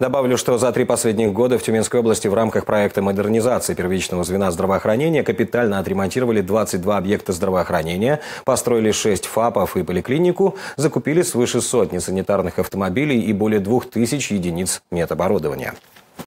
Добавлю, что за три последних года в Тюменской области в рамках проекта модернизации первичного звена здравоохранения капитально отремонтировали 22 объекта здравоохранения, построили 6 ФАПов и поликлинику, закупили свыше сотни санитарных автомобилей и более 2000 единиц медоборудования.